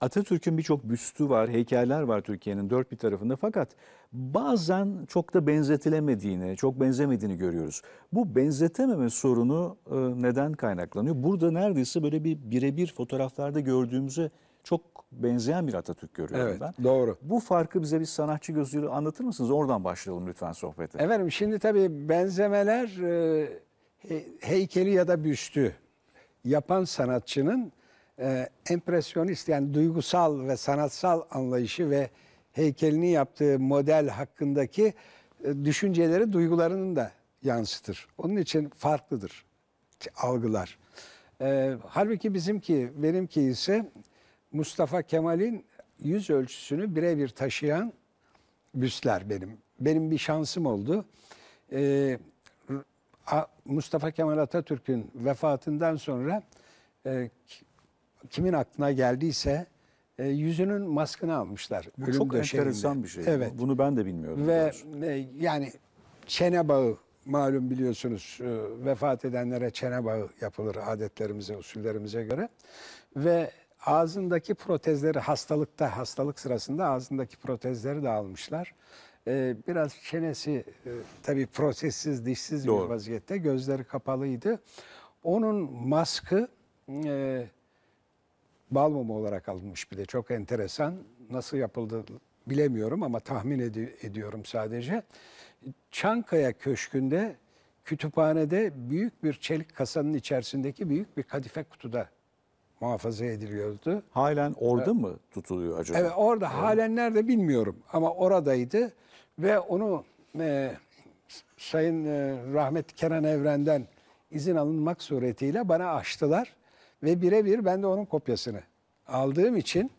Atatürk'ün birçok büstü var, heykeller var Türkiye'nin dört bir tarafında fakat bazen çok da benzetilemediğini, çok benzemediğini görüyoruz. Bu benzetememe sorunu e, neden kaynaklanıyor? Burada neredeyse böyle bir birebir fotoğraflarda gördüğümüze çok benzeyen bir Atatürk görüyorum evet, ben. Doğru. Bu farkı bize bir sanatçı gözüyle anlatır mısınız? Oradan başlayalım lütfen sohbete. Efendim şimdi tabii benzemeler e, heykeli ya da büstü yapan sanatçının e, empresyonist yani duygusal ve sanatsal anlayışı ve heykelini yaptığı model hakkındaki e, düşünceleri duygularının da yansıtır. Onun için farklıdır algılar. E, halbuki bizimki, benimki ise Mustafa Kemal'in yüz ölçüsünü birebir taşıyan büstler benim. Benim bir şansım oldu. E, Mustafa Kemal Atatürk'ün vefatından sonra e, kimin aklına geldiyse e, yüzünün maskını almışlar. Bu çok enteresan bir şey. Evet. Bunu ben de bilmiyordum. Ve e, yani çene bağı malum biliyorsunuz e, vefat edenlere çene bağı yapılır adetlerimize, usullerimize göre. Ve ağzındaki protezleri hastalıkta, hastalık sırasında ağzındaki protezleri de almışlar. Ee, biraz çenesi e, tabii protezsiz, dişsiz Doğru. bir vaziyette. Gözleri kapalıydı. Onun maskı e, bal mumu olarak alınmış bir de çok enteresan. Nasıl yapıldı bilemiyorum ama tahmin ed- ediyorum sadece. Çankaya Köşkü'nde kütüphanede büyük bir çelik kasanın içerisindeki büyük bir kadife kutuda muhafaza ediliyordu. Halen orada ee, mı tutuluyor acaba? Evet orada evet. halen nerede bilmiyorum ama oradaydı ve onu e, Sayın e, Rahmet Kenan Evren'den izin alınmak suretiyle bana açtılar. Ve birebir ben de onun kopyasını aldığım için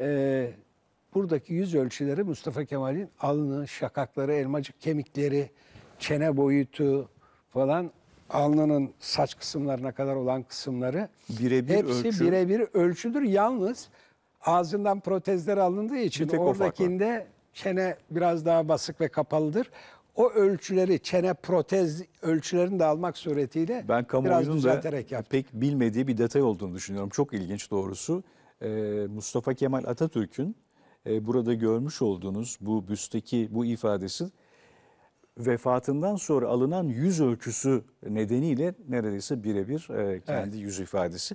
e, buradaki yüz ölçüleri Mustafa Kemal'in alnı, şakakları, elmacık kemikleri, çene boyutu falan alnının saç kısımlarına kadar olan kısımları birebir hepsi birebir ölçüdür. Yalnız ağzından protezler alındığı için oradakinde çene biraz daha basık ve kapalıdır o ölçüleri çene protez ölçülerini de almak suretiyle ben biraz düzelterek yaptım. pek bilmediği bir detay olduğunu düşünüyorum. Çok ilginç doğrusu. Ee, Mustafa Kemal Atatürk'ün e, burada görmüş olduğunuz bu büsteki bu ifadesi vefatından sonra alınan yüz ölçüsü nedeniyle neredeyse birebir e, kendi evet. yüz ifadesi.